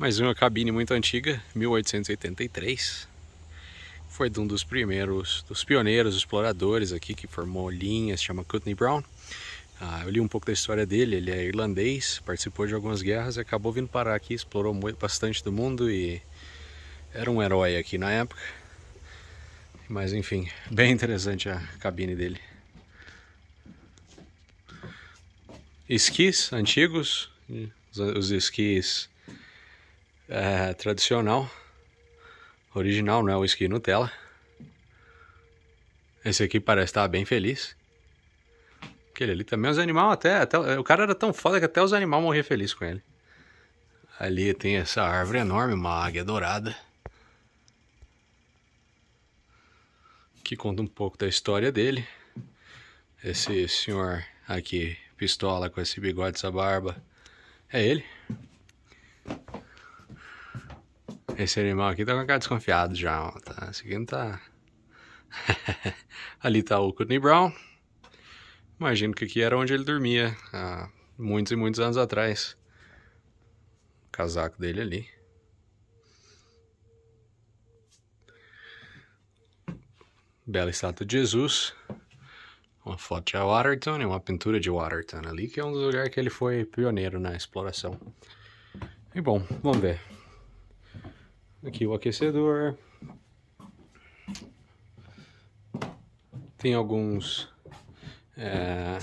Mais uma cabine muito antiga, 1883. Foi de um dos primeiros, dos pioneiros exploradores aqui que formou linhas, chama Courtney Brown. Ah, eu li um pouco da história dele, ele é irlandês, participou de algumas guerras e acabou vindo parar aqui, explorou muito, bastante do mundo e era um herói aqui na época. Mas enfim, bem interessante a cabine dele. Esquis antigos, os esquis é, tradicional, original, não é o whisky Nutella. Esse aqui parece estar tá bem feliz. Aquele ali também, os animais até, até... O cara era tão foda que até os animais morriam felizes com ele. Ali tem essa árvore enorme, uma águia dourada. Que conta um pouco da história dele. Esse senhor aqui, pistola com esse bigode, essa barba. É ele. Esse animal aqui tá com a cara desconfiado já, ó, tá? Esse aqui não tá... Ali tá o Courtney Brown. Imagino que aqui era onde ele dormia há muitos e muitos anos atrás. O casaco dele ali. Bela estátua de Jesus. Uma foto de Waterton e uma pintura de Waterton ali, que é um dos lugares que ele foi pioneiro na exploração. E bom, vamos ver. Aqui o aquecedor. Tem alguns. É,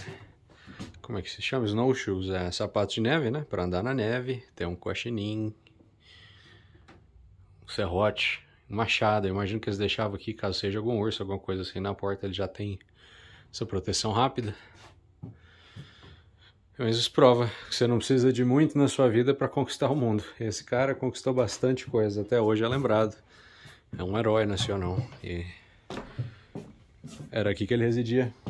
como é que se chama? Snowshoes, é, sapatos de neve, né? Para andar na neve. Tem um coxinim, um serrote, um machado. Eu imagino que eles deixavam aqui, caso seja algum urso, alguma coisa assim na porta, ele já tem essa proteção rápida. Mas isso prova que você não precisa de muito na sua vida para conquistar o mundo. Esse cara conquistou bastante coisa, até hoje é lembrado. É um herói nacional. E era aqui que ele residia.